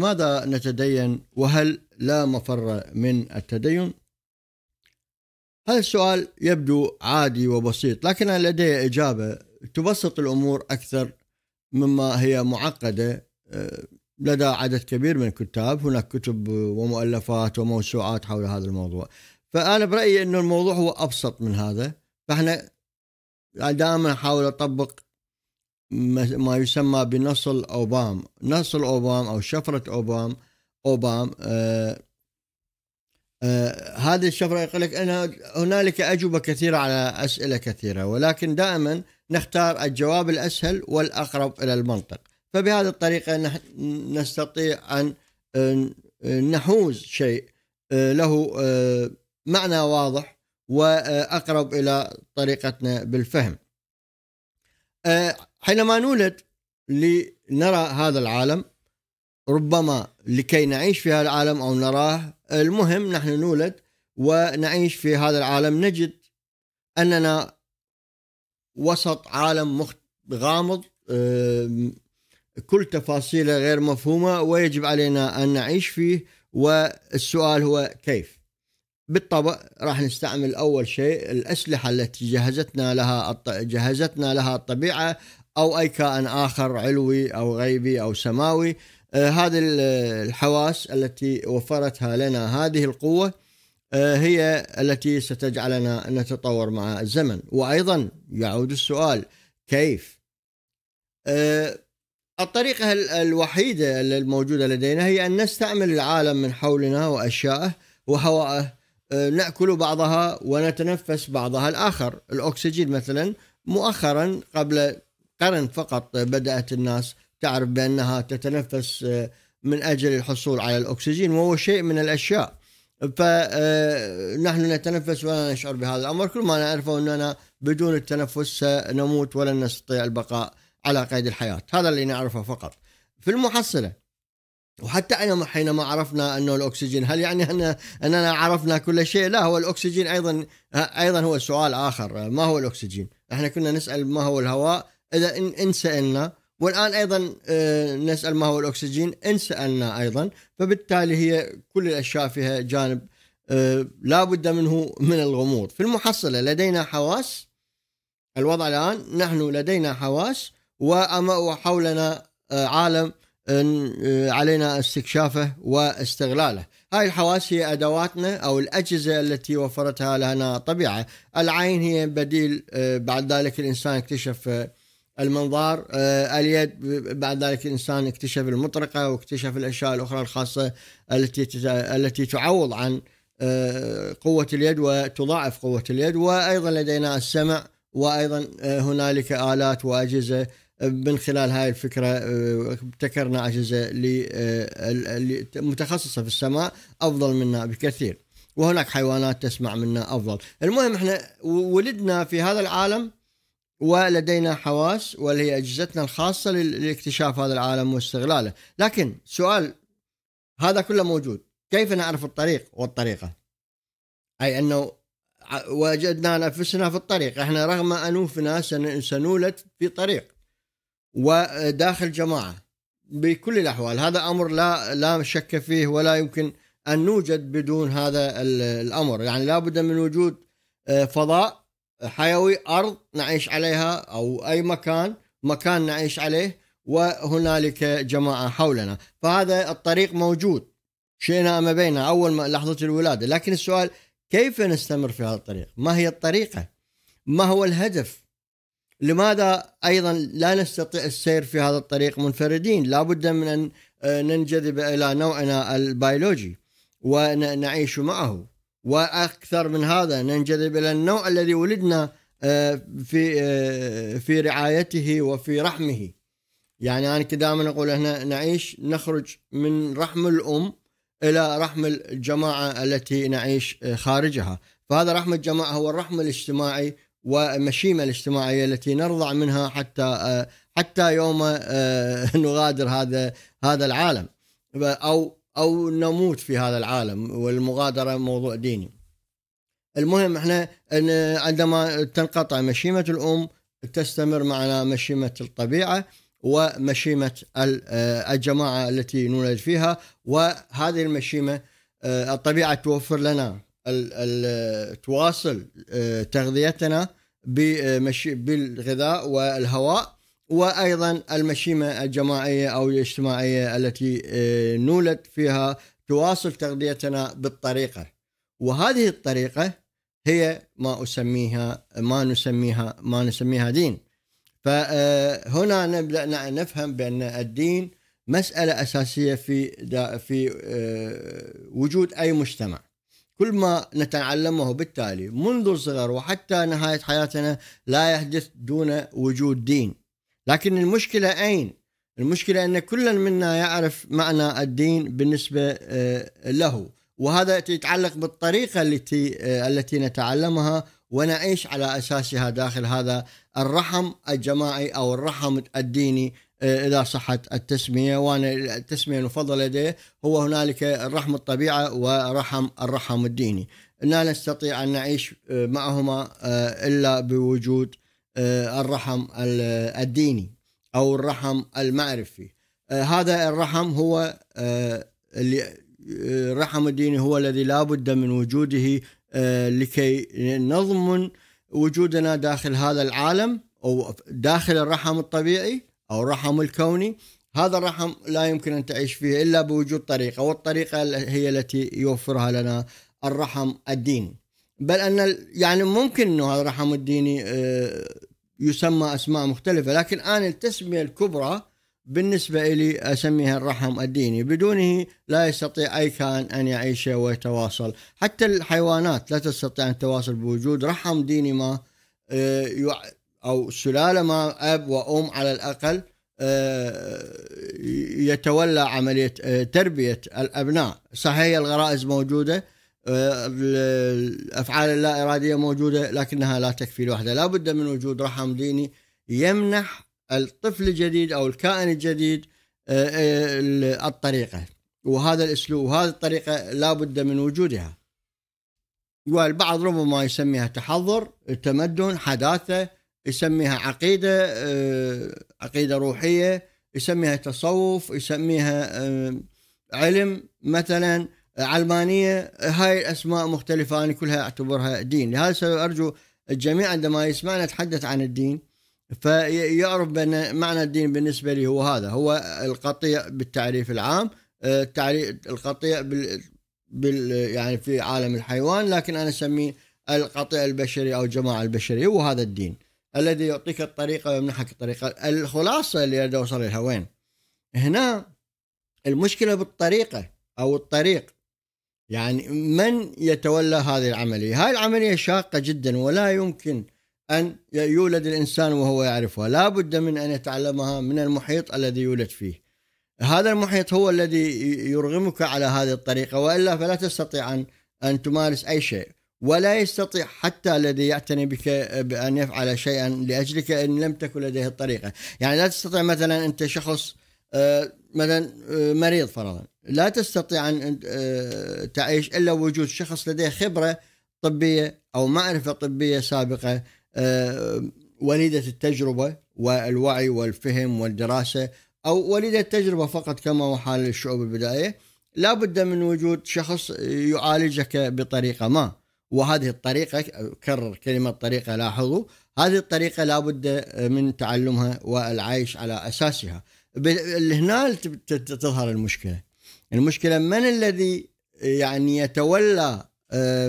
ماذا نتدين وهل لا مفر من التدين هذا السؤال يبدو عادي وبسيط لكن لدي إجابة تبسط الأمور أكثر مما هي معقدة آه، لدى عدد كبير من الكتاب هناك كتب ومؤلفات وموسوعات حول هذا الموضوع فأنا برأيي أن الموضوع هو أبسط من هذا فإحنا دائما نحاول أطبق ما يسمى بنصل أوبام نصل أوبام أو شفرة أوبام أوبام آه آه هذه الشفرة يقول لك أنا هنالك أجوبة كثيرة على أسئلة كثيرة ولكن دائما نختار الجواب الأسهل والأقرب إلى المنطق فبهذه الطريقة نستطيع أن آه، نحوز شيء آه، له آه، معنى واضح وأقرب إلى طريقتنا بالفهم حينما نولد لنرى هذا العالم ربما لكي نعيش في هذا العالم او نراه المهم نحن نولد ونعيش في هذا العالم نجد اننا وسط عالم مخت... غامض كل تفاصيله غير مفهومه ويجب علينا ان نعيش فيه والسؤال هو كيف؟ بالطبع راح نستعمل اول شيء الاسلحه التي جهزتنا لها جهزتنا لها الطبيعه أو أي كائن آخر علوي أو غيبي أو سماوي آه، هذه الحواس التي وفرتها لنا هذه القوة آه، هي التي ستجعلنا نتطور مع الزمن وأيضا يعود السؤال كيف؟ آه، الطريقة الوحيدة الموجودة لدينا هي أن نستعمل العالم من حولنا واشياءه وهواءه نأكل بعضها ونتنفس بعضها الآخر الأكسجين مثلا مؤخرا قبل قرن فقط بدأت الناس تعرف بأنها تتنفس آه، من أجل الحصول على الأكسجين وهو شيء من الأشياء فنحن آه، نتنفس ولا نشعر بهذا الأمر كل ما نعرفه أننا بدون التنفس سنموت ولن نستطيع البقاء على قيد الحياة هذا اللي نعرفه فقط في المحصلة وحتى أنا حينما عرفنا أنه الأكسجين هل يعني أن أننا عرفنا كل شيء لا هو الأكسجين أيضا أيضا هو سؤال آخر ما هو الأكسجين احنا كنا نسأل ما هو الهواء اذا ان سالنا والان ايضا آه، نسال ما هو الاكسجين ان سالنا ايضا فبالتالي هي كل الاشياء فيها جانب آه، لا بد منه من الغموض في المحصله لدينا حواس الوضع الان نحن لدينا حواس وحولنا آه، عالم علينا استكشافه واستغلاله هاي الحواس هي أدواتنا أو الأجهزة التي وفرتها لنا الطبيعة العين هي بديل بعد ذلك الإنسان اكتشف المنظار آه، اليد بعد ذلك الانسان اكتشف المطرقه واكتشف الاشياء الاخرى الخاصه التي التي تعوض عن آه، قوه اليد وتضاعف قوه اليد وايضا لدينا السمع وايضا آه، هنالك الات واجهزه من خلال هاي الفكرة ابتكرنا أجهزة متخصصة في السماء أفضل منا بكثير وهناك حيوانات تسمع منا أفضل المهم احنا ولدنا في هذا العالم ولدينا حواس واللي هي اجهزتنا الخاصه لاكتشاف هذا العالم واستغلاله، لكن سؤال هذا كله موجود، كيف نعرف الطريق والطريقه؟ اي انه وجدنا نفسنا في الطريق، احنا رغم انوفنا سنولد في طريق وداخل جماعه بكل الاحوال، هذا امر لا لا شك فيه ولا يمكن ان نوجد بدون هذا الامر، يعني لابد من وجود آه، فضاء حيوي ارض نعيش عليها او اي مكان مكان نعيش عليه وهنالك جماعه حولنا فهذا الطريق موجود شئنا ام بينا اول ما لحظه الولاده لكن السؤال كيف نستمر في هذا الطريق ما هي الطريقه ما هو الهدف لماذا ايضا لا نستطيع السير في هذا الطريق منفردين لابد من ان آه، ننجذب الى نوعنا البيولوجي ونعيش معه واكثر من هذا ننجذب الى النوع الذي ولدنا آه، في آه، في رعايته وفي رحمه يعني انا دائما اقول احنا نعيش نخرج من رحم الام الى رحم الجماعه التي نعيش آه، خارجها فهذا رحم الجماعه هو الرحم الاجتماعي والمشيمه الاجتماعيه التي نرضع منها حتى حتى يوم نغادر هذا هذا العالم او او نموت في هذا العالم والمغادره موضوع ديني. المهم احنا عندما تنقطع مشيمه الام تستمر معنا مشيمه الطبيعه ومشيمه آه، الجماعه التي نولد فيها وهذه المشيمه آه، الطبيعه توفر لنا تواصل آه، تغذيتنا بالغذاء والهواء وايضا المشيمه الجماعيه او الاجتماعيه التي آه، نولد فيها تواصل تغذيتنا بالطريقه وهذه الطريقه هي ما اسميها ما نسميها ما نسميها دين فهنا آه، نبدا نفهم بان الدين مساله اساسيه في في آه، وجود اي مجتمع كل ما نتعلمه بالتالي منذ الصغر وحتى نهايه حياتنا لا يحدث دون وجود دين لكن المشكلة أين؟ المشكلة أن كل منا يعرف معنى الدين بالنسبة آه، له وهذا يتعلق بالطريقة التي آه، التي نتعلمها ونعيش على أساسها داخل هذا الرحم الجماعي أو الرحم الديني آه، إذا صحت التسمية وأنا التسمية المفضلة لدي هو هنالك رحم الطبيعة ورحم الرحم الديني لا نستطيع أن نعيش معهما إلا بوجود آه، الرحم الديني او الرحم المعرفي آه، هذا الرحم هو آه، الرحم الديني هو الذي لا بد من وجوده لكي نضمن وجودنا داخل هذا العالم او داخل الرحم الطبيعي او الرحم الكوني هذا الرحم لا يمكن ان تعيش فيه الا بوجود طريقه والطريقه هي التي يوفرها لنا الرحم الديني بل ان يعني ممكن انه هذا رحم الديني آه، يسمى اسماء مختلفه لكن انا التسميه الكبرى بالنسبه لي اسميها الرحم الديني بدونه لا يستطيع اي كائن ان يعيش ويتواصل حتى الحيوانات لا تستطيع ان تتواصل بوجود رحم ديني ما آه، او سلاله ما اب وام على الاقل آه، يتولى عمليه تربيه الابناء صحيح الغرائز موجوده الافعال اللا اراديه موجوده لكنها لا تكفي لوحدها لابد من وجود رحم ديني يمنح الطفل الجديد او الكائن الجديد آه، آه، الطريقه وهذا الاسلوب وهذه الطريقه لابد من وجودها والبعض ربما يسميها تحضر تمدن حداثه يسميها عقيده آه، عقيده روحيه يسميها تصوف يسميها علم مثلا علمانيه هاي اسماء مختلفه انا كلها اعتبرها دين لهذا السبب ارجو الجميع عندما يسمعنا نتحدث عن الدين فيعرف بان معنى الدين بالنسبه لي هو هذا هو القطيع بالتعريف العام آه، القطيع بال, بال يعني في عالم الحيوان لكن انا اسميه القطيع البشري او الجماعه البشريه هو هذا الدين الذي يعطيك الطريقه ويمنحك الطريقه الخلاصه اللي اريد اوصل لها وين؟ هنا المشكله بالطريقه او الطريق يعني من يتولى هذه العملية هاي العملية شاقة جدا ولا يمكن أن يولد الإنسان وهو يعرفها لا بد من أن يتعلمها من المحيط الذي يولد فيه هذا المحيط هو الذي يرغمك على هذه الطريقة وإلا فلا تستطيع أن, أن تمارس أي شيء ولا يستطيع حتى الذي يعتني بك بأن يفعل شيئا لأجلك إن لم تكن لديه الطريقة يعني لا تستطيع مثلا أنت شخص آه، مثلا آه، مريض فرضا لا تستطيع أن آه، تعيش إلا وجود شخص لديه خبرة طبية أو معرفة طبية سابقة آه، وليدة التجربة والوعي والفهم والدراسة أو وليدة التجربة فقط كما هو حال الشعوب البدائية لا بد من وجود شخص يعالجك بطريقة ما وهذه الطريقة كرر كلمة طريقة لاحظوا هذه الطريقة لا بد من تعلمها والعيش على أساسها هنا تظهر المشكلة المشكله من الذي يعني يتولى آه،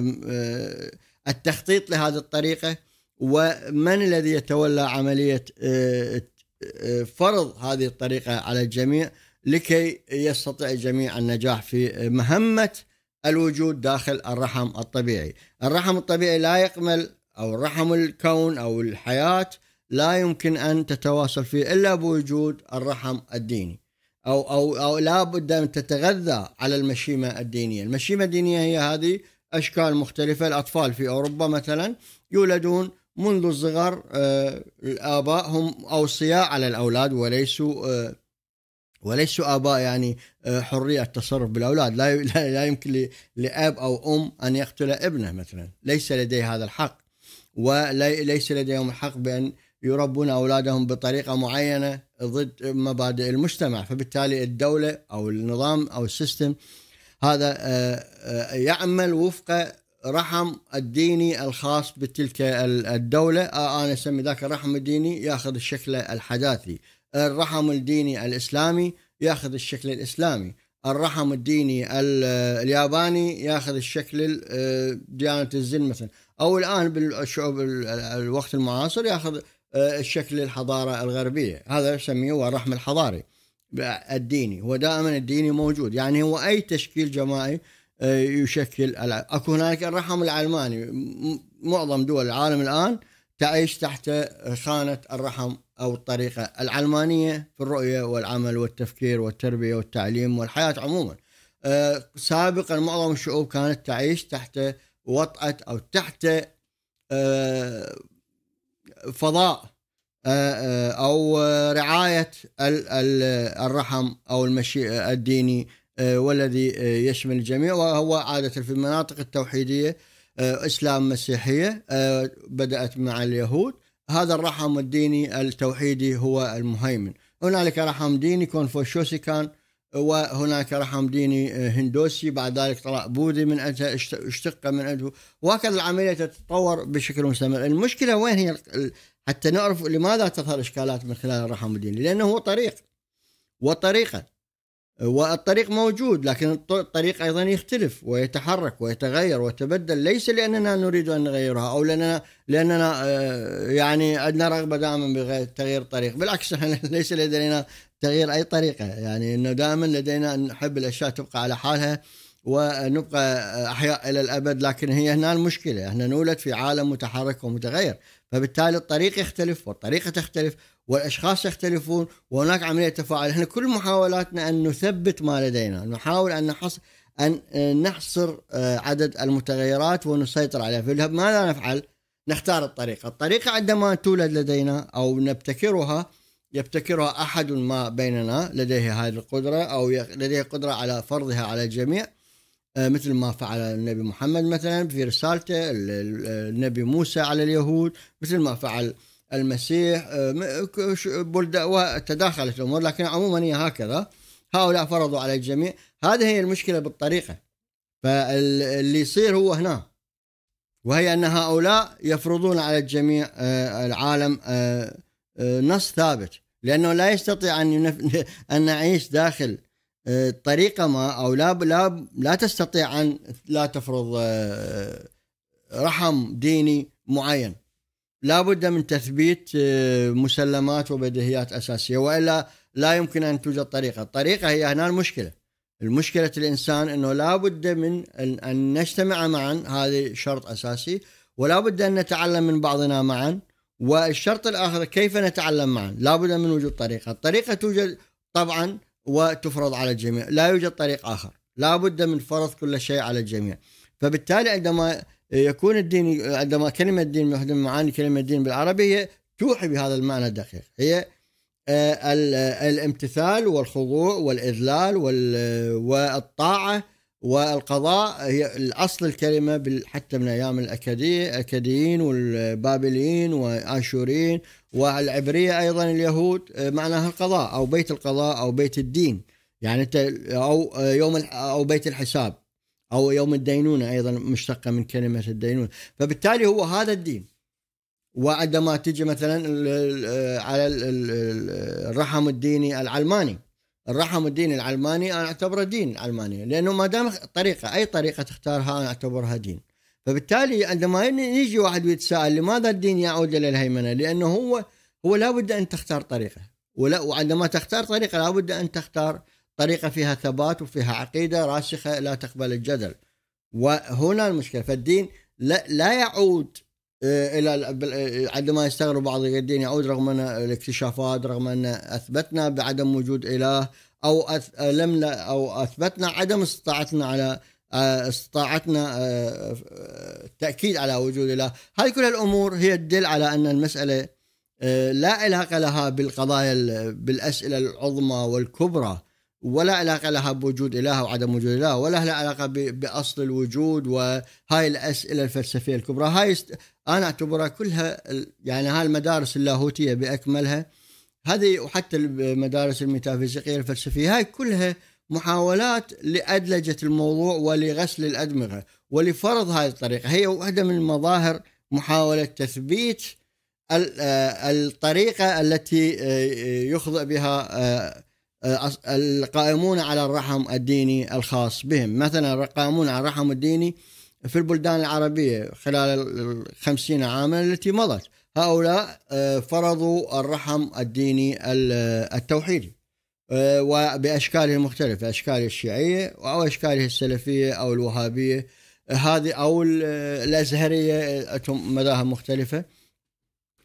التخطيط لهذه الطريقه ومن الذي يتولى عمليه آه، آه، فرض هذه الطريقه على الجميع لكي يستطيع الجميع النجاح في مهمه الوجود داخل الرحم الطبيعي. الرحم الطبيعي لا يقمل او رحم الكون او الحياه لا يمكن ان تتواصل فيه الا بوجود الرحم الديني. او او او لابد ان تتغذى على المشيمه الدينيه، المشيمه الدينيه هي هذه اشكال مختلفه الاطفال في اوروبا مثلا يولدون منذ الصغر آه، الاباء هم اوصياء على الاولاد وليسوا آه، وليسوا اباء يعني آه، حريه التصرف بالاولاد لا لا يمكن لاب او ام ان يقتل ابنه مثلا ليس لديه هذا الحق وليس لديهم الحق بان يربون أولادهم بطريقة معينة ضد مبادئ المجتمع فبالتالي الدولة أو النظام أو السيستم هذا آه، آه، يعمل وفق رحم الديني الخاص بتلك الدولة آه، أنا أسمي ذاك الرحم الديني يأخذ الشكل الحداثي الرحم الديني الإسلامي يأخذ الشكل الإسلامي الرحم الديني الياباني ياخذ الشكل ديانه الزن مثلا او الان بالشعوب الوقت المعاصر ياخذ آه، الشكل الحضارة الغربية هذا يسميه هو الرحم الحضاري الديني هو دائما الديني موجود يعني هو أي تشكيل جماعي آه، يشكل اكو هنالك الرحم العلماني معظم دول العالم الان تعيش تحت خانه الرحم او الطريقه العلمانيه في الرؤيه والعمل والتفكير والتربيه والتعليم والحياه عموما. آه، سابقا معظم الشعوب كانت تعيش تحت وطأة او تحت فضاء آه، آه، او رعايه الرحم او المشيء الديني آه، والذي يشمل الجميع وهو عاده في المناطق التوحيديه اسلام مسيحيه بدات مع اليهود هذا الرحم الديني التوحيدي هو المهيمن هنالك رحم ديني كونفوشيوسي كان وهناك رحم ديني آه، هندوسي بعد ذلك طلع بوذي من أجله اشتق من أجله وهكذا العملية تتطور بشكل مستمر المشكلة وين هي حتى نعرف لماذا تظهر إشكالات من خلال الرحم الديني لأنه هو طريق وطريقة والطريق موجود لكن الطريق أيضا يختلف ويتحرك ويتغير ويتبدل ليس لأننا نريد أن نغيرها أو لأننا, لأننا آه، يعني عندنا رغبة دائما بتغيير الطريق بالعكس احنا ليس لدينا تغيير اي طريقه يعني انه دائما لدينا نحب الاشياء تبقى على حالها ونبقى احياء الى الابد لكن هي هنا المشكله احنا نولد في عالم متحرك ومتغير فبالتالي الطريق يختلف والطريقه تختلف والاشخاص يختلفون وهناك عمليه تفاعل احنا كل محاولاتنا ان نثبت ما لدينا نحاول ان نحصر ان نحصر آه، عدد المتغيرات ونسيطر عليها فماذا نفعل نختار الطريقه الطريقه عندما تولد لدينا او نبتكرها يبتكرها أحد ما بيننا لديه هذه القدرة أو لديه قدرة على فرضها على الجميع آه، مثل ما فعل النبي محمد مثلا في رسالته النبي موسى على اليهود مثل ما فعل المسيح آه، وتداخلت الامور لكن عموما هي هكذا هؤلاء فرضوا على الجميع هذه هي المشكله بالطريقه فاللي يصير هو هنا وهي ان هؤلاء يفرضون على الجميع آه، العالم آه، نص ثابت لانه لا يستطيع ان ينف... ان نعيش داخل آه، طريقه ما او لا لا لا تستطيع ان لا تفرض آه، رحم ديني معين لابد من تثبيت مسلمات وبديهيات اساسيه والا لا يمكن ان توجد طريقه، الطريقه هي هنا المشكله. المشكله الانسان انه لابد من ان نجتمع معا هذا شرط اساسي ولا بد ان نتعلم من بعضنا معا والشرط الآخر كيف نتعلم معا لابد من وجود طريقة الطريقة توجد طبعا وتفرض على الجميع لا يوجد طريق آخر لابد من فرض كل شيء على الجميع فبالتالي عندما يكون الدين عندما كلمة الدين من معاني كلمة الدين بالعربي هي توحي بهذا المعنى الدقيق هي آه، آه، الامتثال والخضوع والإذلال آه، والطاعة والقضاء هي الأصل الكلمة حتى من أيام الأكدي الأكديين والبابليين وآشوريين والعبرية أيضا اليهود آه، معناها القضاء أو بيت القضاء أو بيت الدين يعني أنت أو آه، يوم أو بيت الحساب أو يوم الدينونة أيضا مشتقة من كلمة الدينونة فبالتالي هو هذا الدين وعندما تجي مثلا آه، على الرحم الديني العلماني الرحم الدين العلماني انا اعتبره دين علماني لانه ما دام طريقه اي طريقه تختارها انا اعتبرها دين فبالتالي عندما يجي واحد ويتساءل لماذا الدين يعود الى الهيمنه لانه هو هو لابد ان تختار طريقه ولا وعندما تختار طريقه لابد ان تختار طريقه فيها ثبات وفيها عقيده راسخه لا تقبل الجدل وهنا المشكله فالدين لا, لا يعود إيه، الى إيه، عندما يستغرب بعض الدين يعود رغم ان الاكتشافات رغم ان اثبتنا بعدم وجود اله او لم او اثبتنا عدم استطاعتنا على آه، استطاعتنا التاكيد آه، آه، على وجود اله، هذه كل الامور هي تدل على ان المساله لا علاقه لها بالقضايا بالاسئله العظمى والكبرى ولا علاقة لها بوجود إله وعدم وجود إله ولا لها علاقة بأصل الوجود وهاي الأسئلة الفلسفية الكبرى هاي است... أنا أعتبرها كلها يعني هاي المدارس اللاهوتية بأكملها هذه وحتى المدارس الميتافيزيقية الفلسفية هاي كلها محاولات لأدلجة الموضوع ولغسل الأدمغة ولفرض هذه الطريقة هي واحدة من مظاهر محاولة تثبيت آه، الطريقة التي آه، آه، يخضع بها آه، القائمون على الرحم الديني الخاص بهم مثلا القائمون على الرحم الديني في البلدان العربية خلال الخمسين عاما التي مضت هؤلاء آه، فرضوا الرحم الديني التوحيدي آه، وبأشكاله المختلفة أشكاله الشيعية أو أشكاله السلفية أو الوهابية هذه أو الأزهرية مذاهب مختلفة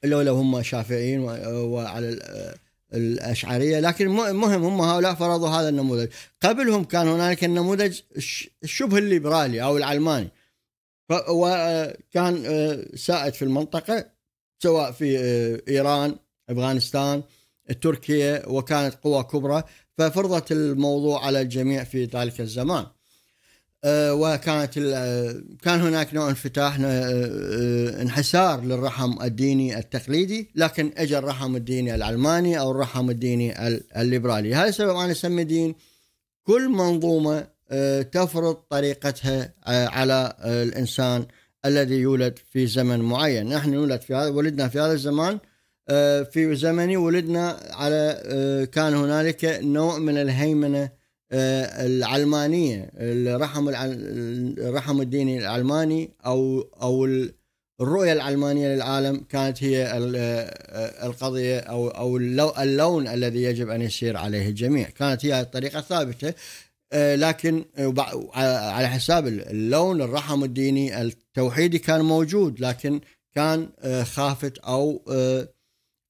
لو لو هم شافعيين وعلى الاشعريه لكن المهم هم هؤلاء فرضوا هذا النموذج قبلهم كان هنالك النموذج الشبه الليبرالي او العلماني وكان آه، سائد في المنطقه سواء في آه، ايران افغانستان تركيا وكانت قوى كبرى ففرضت الموضوع على الجميع في ذلك الزمان آه، وكانت آه، كان هناك نوع انفتاح آه، انحسار للرحم الديني التقليدي لكن اجى الرحم الديني العلماني او الرحم الديني الليبرالي هذا السبب انا اسمي دين كل منظومه تفرض طريقتها على الانسان الذي يولد في زمن معين نحن نولد في هذا ولدنا في هذا الزمان في زمني ولدنا على كان هنالك نوع من الهيمنه آه، العلمانيه الرحم الرحم الديني العلماني او او الرؤيه العلمانيه للعالم كانت هي آه، آه، القضيه او او اللون الذي يجب ان يسير عليه الجميع، كانت هي الطريقه الثابتة لكن على حساب اللون الرحم الديني التوحيدي كان موجود لكن كان خافت او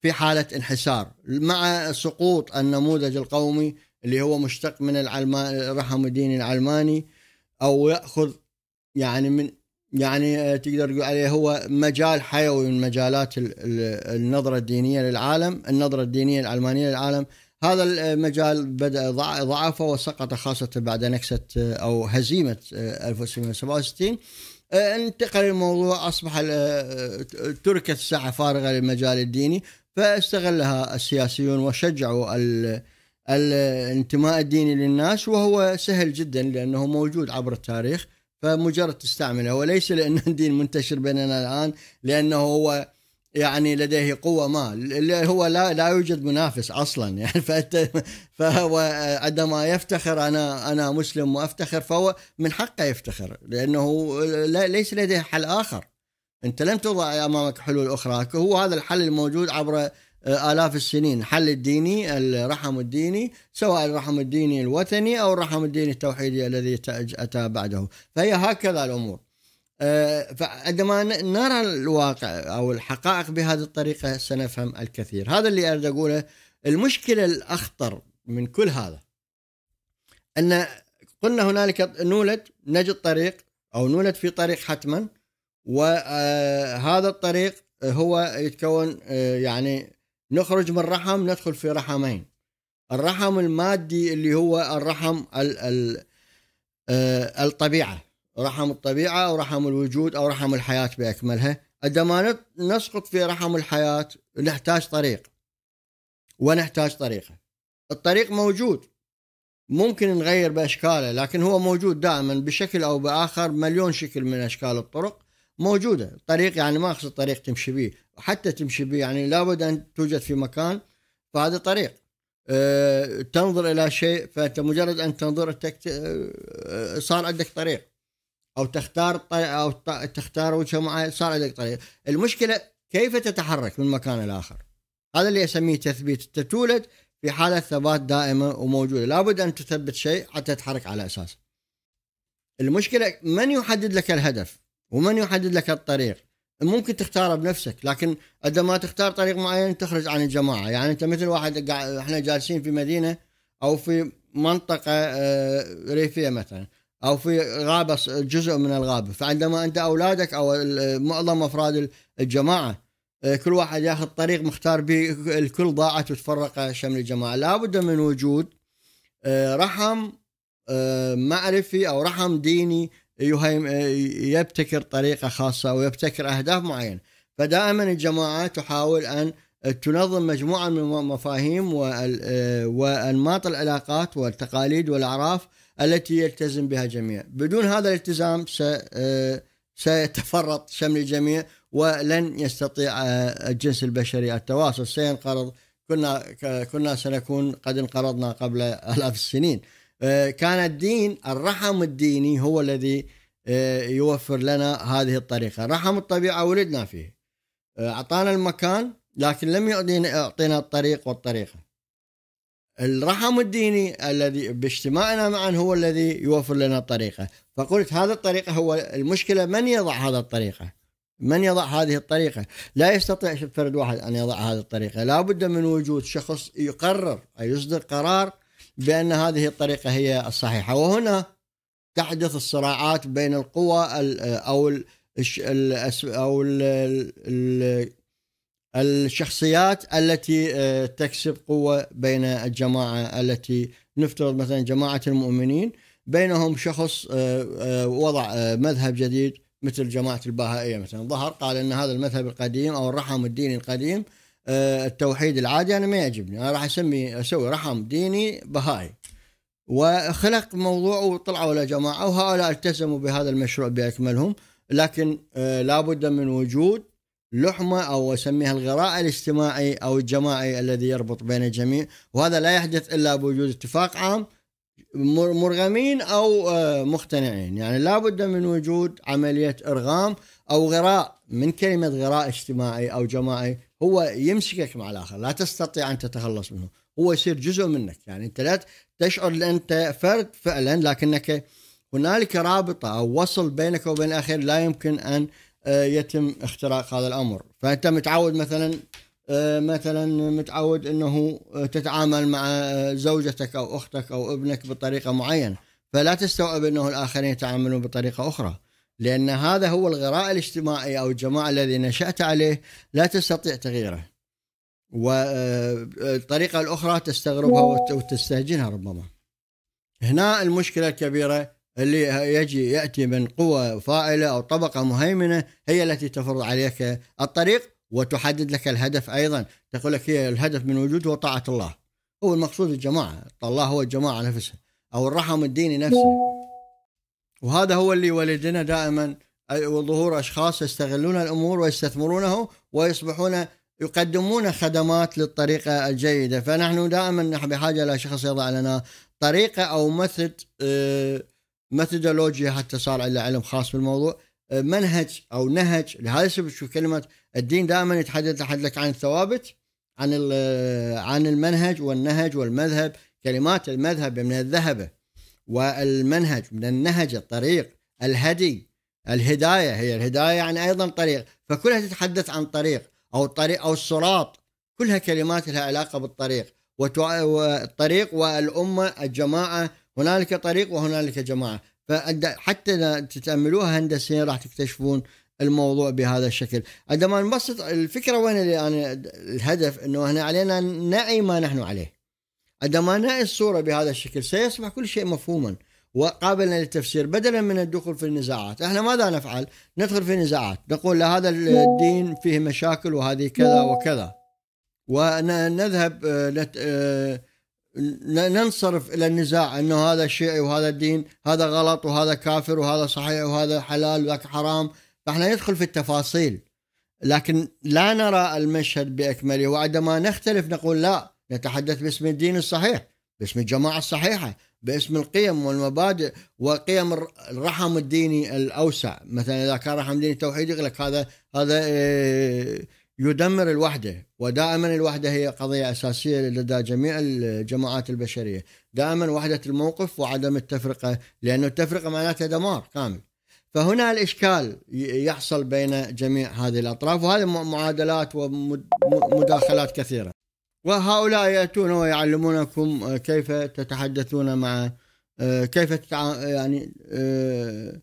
في حاله انحسار مع سقوط النموذج القومي اللي هو مشتق من العلماني رحم الدين العلماني او ياخذ يعني من يعني آه، تقدر تقول عليه هو مجال حيوي من مجالات النظره الدينيه للعالم، النظره الدينيه العلمانيه للعالم، هذا المجال آه، بدا ضعف وسقط خاصه بعد نكسه آه، او هزيمه 1967 انتقل الموضوع اصبح تركت الساحه فارغه للمجال الديني فاستغلها السياسيون وشجعوا الانتماء الديني للناس وهو سهل جدا لانه موجود عبر التاريخ فمجرد تستعمله وليس لان الدين منتشر بيننا الان لانه هو يعني لديه قوه ما هو لا لا يوجد منافس اصلا يعني فأنت فهو عندما يفتخر انا انا مسلم وافتخر فهو من حقه يفتخر لانه ليس لديه حل اخر انت لم تضع امامك حلول اخرى هو هذا الحل الموجود عبر آه، آلاف السنين حل الديني الرحم الديني سواء الرحم الديني الوثني أو الرحم الديني التوحيدي الذي أتى بعده فهي هكذا الأمور آه، فعندما نرى الواقع أو الحقائق بهذه الطريقة سنفهم الكثير هذا اللي أريد أقوله المشكلة الأخطر من كل هذا أن قلنا هنالك نولد نجد طريق أو نولد في طريق حتما وهذا آه، الطريق هو يتكون يعني نخرج من رحم ندخل في رحمين الرحم المادي اللي هو الرحم ال ال آه، الطبيعة رحم الطبيعة أو رحم الوجود أو رحم الحياة بأكملها عندما نسقط في رحم الحياة نحتاج طريق ونحتاج طريقة الطريق موجود ممكن نغير بأشكاله لكن هو موجود دائما بشكل أو بآخر مليون شكل من أشكال الطرق موجوده الطريق يعني ما اقصد طريق تمشي به وحتى تمشي به يعني لابد ان توجد في مكان فهذا طريق آه، تنظر الى شيء فانت مجرد ان تنظر آه، صار عندك طريق او تختار او تختار وجهه معين صار عندك طريق المشكله كيف تتحرك من مكان الى اخر هذا اللي اسميه تثبيت تتولد في حاله ثبات دائمه وموجوده لابد ان تثبت شيء حتى تتحرك على اساسه المشكله من يحدد لك الهدف ومن يحدد لك الطريق ممكن تختاره بنفسك لكن اذا ما تختار طريق معين تخرج عن الجماعه يعني انت مثل واحد احنا جالسين في مدينه او في منطقه آه، ريفيه مثلا او في غابه جزء من الغابه فعندما انت اولادك او معظم افراد الجماعه آه، كل واحد ياخذ طريق مختار به الكل ضاعت وتفرق شمل الجماعه لابد من وجود آه، رحم معرفي او رحم ديني يبتكر طريقه خاصه ويبتكر اهداف معينه فدائما الجماعات تحاول ان تنظم مجموعه من المفاهيم وانماط العلاقات والتقاليد والاعراف التي يلتزم بها الجميع بدون هذا الالتزام سيتفرط شمل الجميع ولن يستطيع الجنس البشري التواصل سينقرض كنا كنا سنكون قد انقرضنا قبل الاف السنين آه، كان الدين الرحم الديني هو الذي آه، يوفر لنا هذه الطريقه رحم الطبيعه ولدنا فيه آه، اعطانا المكان لكن لم يعطينا الطريق والطريقه الرحم الديني الذي باجتماعنا معا هو الذي يوفر لنا الطريقه فقلت هذا الطريقه هو المشكله من يضع هذا الطريقه من يضع هذه الطريقه لا يستطيع فرد واحد ان يضع هذه الطريقه لابد من وجود شخص يقرر اي يصدر قرار بأن هذه الطريقة هي الصحيحة وهنا تحدث الصراعات بين القوى أو أو الشخصيات التي آه، تكسب قوة بين الجماعة التي نفترض مثلا جماعة المؤمنين بينهم شخص آه، آه، وضع مذهب جديد مثل جماعة البهائية مثلا ظهر قال أن هذا المذهب القديم أو الرحم الديني القديم آه، التوحيد العادي انا ما يعجبني انا راح اسمي اسوي رحم ديني بهائي وخلق موضوع وطلعوا له جماعه وهؤلاء التزموا بهذا المشروع باكملهم لكن آه، لابد من وجود لحمه او اسميها الغراء الاجتماعي او الجماعي الذي يربط بين الجميع وهذا لا يحدث الا بوجود اتفاق عام مرغمين او آه، مقتنعين يعني لابد من وجود عمليه ارغام او غراء من كلمه غراء اجتماعي او جماعي هو يمسكك مع الاخر لا تستطيع ان تتخلص منه هو يصير جزء منك يعني انت لا تشعر ان انت فرد فعلا لكنك هنالك رابطه او وصل بينك وبين الاخر لا يمكن ان آه، يتم اختراق هذا الامر فانت متعود مثلا آه، مثلا متعود انه آه، تتعامل مع زوجتك او اختك او ابنك بطريقه معينه فلا تستوعب انه الاخرين يتعاملون بطريقه اخرى لأن هذا هو الغراء الاجتماعي أو الجماعة الذي نشأت عليه لا تستطيع تغييره والطريقة آه، الأخرى تستغربها وتستهجنها ربما هنا المشكلة الكبيرة اللي يجي يأتي من قوة فاعلة أو طبقة مهيمنة هي التي تفرض عليك الطريق وتحدد لك الهدف أيضا تقول لك هي الهدف من وجود هو طاعة الله هو المقصود الجماعة الله هو الجماعة نفسها أو الرحم الديني نفسه وهذا هو اللي يولد لنا دائما ظهور اشخاص يستغلون الامور ويستثمرونه ويصبحون يقدمون خدمات للطريقه الجيده فنحن دائما نحن بحاجه الى شخص يضع لنا طريقه او مثل ميثودولوجيا آه، حتى صار له علم خاص بالموضوع آه، منهج او نهج لهذا السبب شو كلمه الدين دائما يتحدث لك عن الثوابت عن آه، عن المنهج والنهج والمذهب كلمات المذهب من الذهب والمنهج من النهج الطريق الهدي الهدايه هي الهدايه يعني ايضا طريق فكلها تتحدث عن طريق او الطريق او الصراط كلها كلمات لها علاقه بالطريق والطريق والامه الجماعه هنالك طريق وهنالك جماعه فحتى اذا تتاملوها هندسيا راح تكتشفون الموضوع بهذا الشكل عندما نبسط الفكره وين اللي انا الهدف انه احنا علينا نعي ما نحن عليه عندما أدماناء الصورة بهذا الشكل سيصبح كل شيء مفهوما وقابلا للتفسير بدلا من الدخول في النزاعات احنا ماذا نفعل ندخل في نزاعات نقول هذا الدين فيه مشاكل وهذه كذا وكذا ونذهب آه، آه، ننصرف الى النزاع انه هذا شيعي وهذا الدين هذا غلط وهذا كافر وهذا صحيح وهذا حلال وذاك حرام فاحنا ندخل في التفاصيل لكن لا نرى المشهد باكمله وعندما نختلف نقول لا نتحدث باسم الدين الصحيح باسم الجماعة الصحيحة باسم القيم والمبادئ وقيم الرحم الديني الأوسع مثلا إذا كان رحم ديني توحيدي يقول لك هذا هذا آه، يدمر الوحدة ودائما الوحدة هي قضية أساسية لدى جميع الجماعات البشرية دائما وحدة الموقف وعدم التفرقة لأن التفرقة معناتها دمار كامل فهنا الإشكال يحصل بين جميع هذه الأطراف وهذه معادلات ومداخلات كثيرة وهؤلاء يأتون ويعلمونكم آه، كيف تتحدثون مع آه، كيف يعني آه،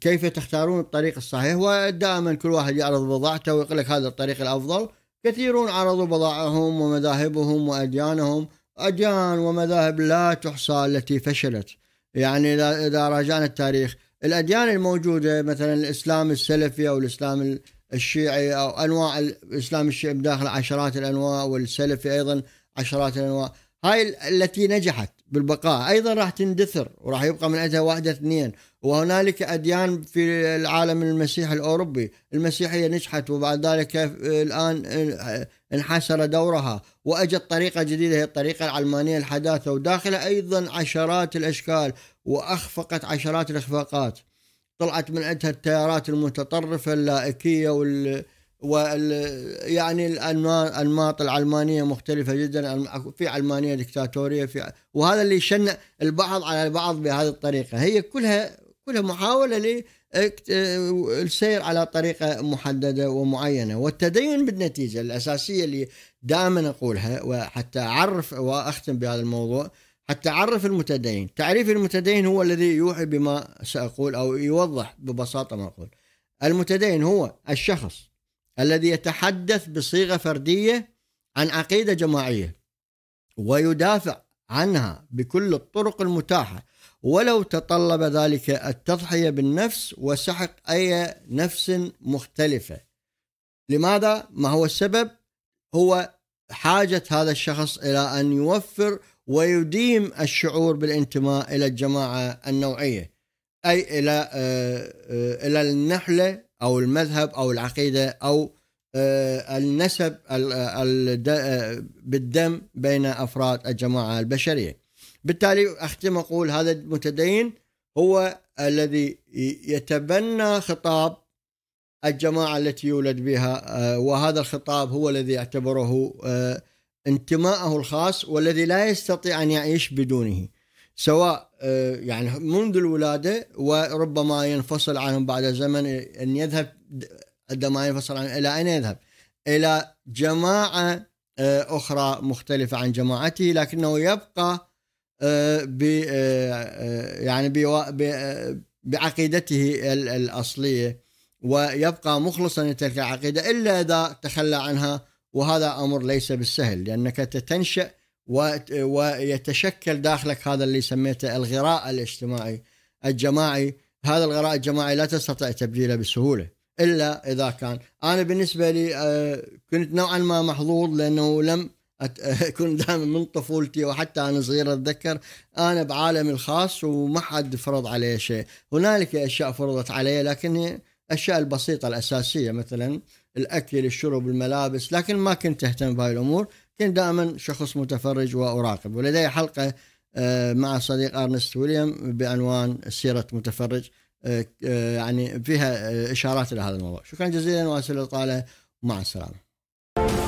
كيف تختارون الطريق الصحيح ودائما كل واحد يعرض بضاعته ويقول لك هذا الطريق الأفضل كثيرون عرضوا بضاعهم ومذاهبهم وأديانهم أديان ومذاهب لا تحصى التي فشلت يعني إذا راجعنا التاريخ الأديان الموجودة مثلا الإسلام السلفي أو الإسلام الشيعي أو أنواع الإسلام الشيعي بداخل عشرات الأنواع والسلفي أيضا عشرات الأنواع هاي التي نجحت بالبقاء أيضا راح تندثر وراح يبقى من اجلها واحدة اثنين وهنالك أديان في العالم المسيحي الأوروبي المسيحية نجحت وبعد ذلك الآن انحسر دورها وأجت طريقة جديدة هي الطريقة العلمانية الحداثة وداخلها أيضا عشرات الأشكال وأخفقت عشرات الإخفاقات طلعت من عندها التيارات المتطرفه اللائكيه وال وال يعني الانماط العلمانيه مختلفه جدا في علمانيه دكتاتوريه في وهذا اللي شن البعض على البعض بهذه الطريقه هي كلها كلها محاوله للسير على طريقه محدده ومعينه والتدين بالنتيجه الاساسيه اللي دائما اقولها وحتى اعرف واختم بهذا الموضوع حتى أعرف المتدين تعريف المتدين هو الذي يوحي بما سأقول أو يوضح ببساطة ما أقول المتدين هو الشخص الذي يتحدث بصيغة فردية عن عقيدة جماعية ويدافع عنها بكل الطرق المتاحة ولو تطلب ذلك التضحية بالنفس وسحق أي نفس مختلفة لماذا؟ ما هو السبب؟ هو حاجة هذا الشخص إلى أن يوفر ويديم الشعور بالانتماء الى الجماعه النوعيه اي الى آه، آه، الى النحله او المذهب او العقيده او آه، النسب بالدم بين افراد الجماعه البشريه. بالتالي اختم اقول هذا المتدين هو الذي يتبنى خطاب الجماعه التي يولد بها وهذا الخطاب هو الذي يعتبره انتمائه الخاص والذي لا يستطيع ان يعيش بدونه سواء آه، يعني منذ الولاده وربما ينفصل عنهم بعد زمن ان يذهب عندما ينفصل عنهم الى اين يذهب؟ الى جماعه آه، اخرى مختلفه عن جماعته لكنه يبقى آه، ب يعني بعقيدته الاصليه ويبقى مخلصا لتلك العقيده الا اذا تخلى عنها وهذا امر ليس بالسهل لانك تنشا ويتشكل داخلك هذا اللي سميته الغراء الاجتماعي الجماعي هذا الغراء الجماعي لا تستطيع تبديله بسهوله الا اذا كان انا بالنسبه لي آه، كنت نوعا ما محظوظ لانه لم اكون دائما من طفولتي وحتى انا صغير اتذكر انا بعالمي الخاص وما حد فرض علي شيء، هنالك اشياء فرضت علي لكن الاشياء البسيطه الاساسيه مثلا الاكل الشرب الملابس لكن ما كنت اهتم بهاي الامور كنت دائما شخص متفرج واراقب ولدي حلقه آه، مع صديق ارنست ويليام بعنوان سيره متفرج آه، آه، يعني فيها اشارات الى هذا الموضوع شكرا جزيلا واسال الاطاله مع السلامه